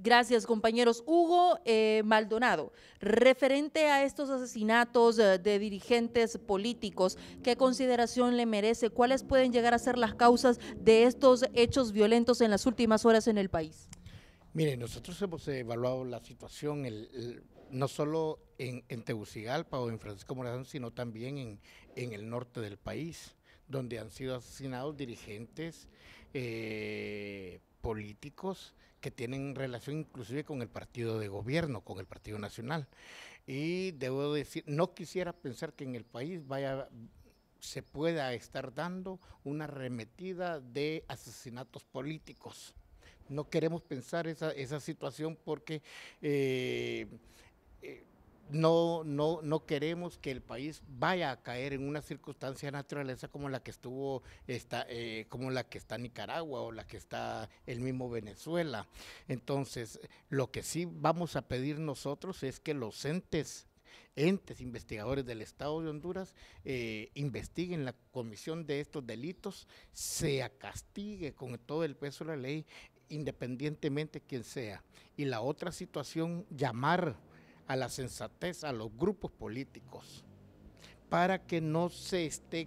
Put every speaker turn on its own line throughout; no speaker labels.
Gracias, compañeros. Hugo eh, Maldonado, referente a estos asesinatos eh, de dirigentes políticos, ¿qué consideración le merece? ¿Cuáles pueden llegar a ser las causas de estos hechos violentos en las últimas horas en el país?
Mire, nosotros hemos evaluado la situación no solo en, Tegucigalpa o en Francisco Morazán, sino también en, el norte del país, donde han sido asesinados dirigentes eh, políticos, que tienen relación inclusive con el partido de gobierno, con el Partido Nacional. Y debo decir, no quisiera pensar que en el país vaya se pueda estar dando una remetida de asesinatos políticos. No queremos pensar esa, situación porque eh, eh, no, no, no queremos que el país vaya a caer en una circunstancia de naturaleza como la que estuvo, eh, como la que está Nicaragua o la que está el mismo Venezuela. Entonces, lo que sí vamos a pedir nosotros es que los entes entes investigadores del Estado de Honduras eh, investiguen la comisión de estos delitos, se castigue con todo el peso de la ley, independientemente quien sea. Y la otra situación, llamar a la sensatez a los grupos políticos para que no se esté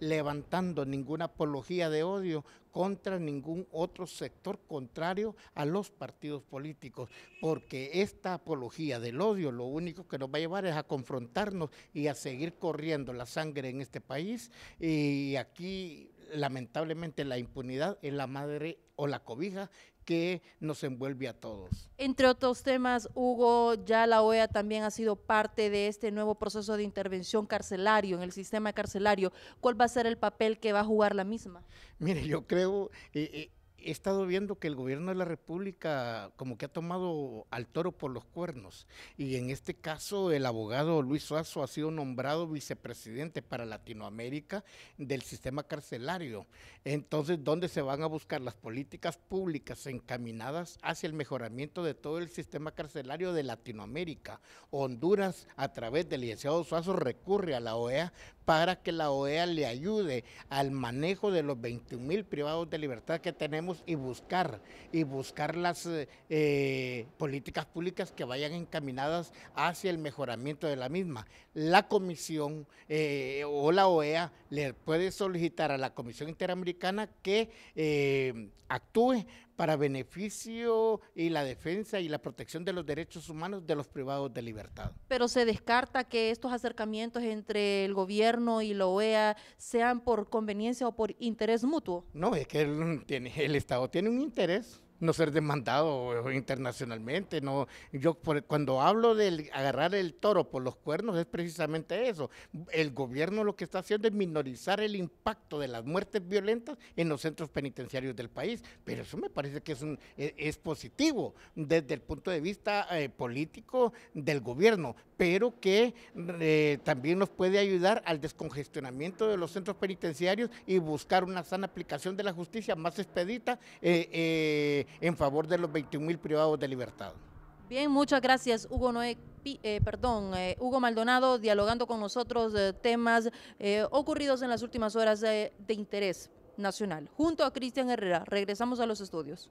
levantando ninguna apología de odio contra ningún otro sector contrario a los partidos políticos, porque esta apología del odio lo único que nos va a llevar es a confrontarnos y a seguir corriendo la sangre en este país y aquí lamentablemente la impunidad es la madre o la cobija que nos envuelve a todos.
Entre otros temas, Hugo, ya la OEA también ha sido parte de este nuevo proceso de intervención carcelario en el sistema carcelario. ¿Cuál va a ser el papel que va a jugar la misma?
Mire, yo creo... Eh, eh, he estado viendo que el gobierno de la República como que ha tomado al toro por los cuernos y en este caso el abogado Luis Suazo ha sido nombrado vicepresidente para Latinoamérica del sistema carcelario. Entonces, ¿dónde se van a buscar las políticas públicas encaminadas hacia el mejoramiento de todo el sistema carcelario de Latinoamérica? Honduras a través del licenciado Suazo recurre a la OEA para que la OEA le ayude al manejo de los 21 mil privados de libertad que tenemos y buscar y buscar las eh, eh, políticas públicas que vayan encaminadas hacia el mejoramiento de la misma. La comisión eh, o la OEA le puede solicitar a la Comisión Interamericana que actúe para beneficio y la defensa y la protección de los derechos humanos de los privados de libertad.
Pero se descarta que estos acercamientos entre el gobierno y la OEA sean por conveniencia o por interés mutuo.
No, es que el Estado tiene un interés no ser demandado internacionalmente. No, yo cuando hablo de agarrar el toro por los cuernos es precisamente eso. El gobierno lo que está haciendo es minorizar el impacto de las muertes violentas en los centros penitenciarios del país, pero eso me parece que es un e, es, positivo desde el punto de vista eh, político del gobierno, pero que eh, también nos puede ayudar al descongestionamiento de los centros penitenciarios y buscar una sana aplicación de la justicia más expedita eh, eh en favor de los 21 mil privados de libertad.
Bien, muchas gracias Hugo Noé, eh, perdón, eh, Hugo Maldonado dialogando con nosotros temas eh, ocurridos en las últimas horas de interés nacional. Junto a Cristian Herrera, regresamos a los estudios.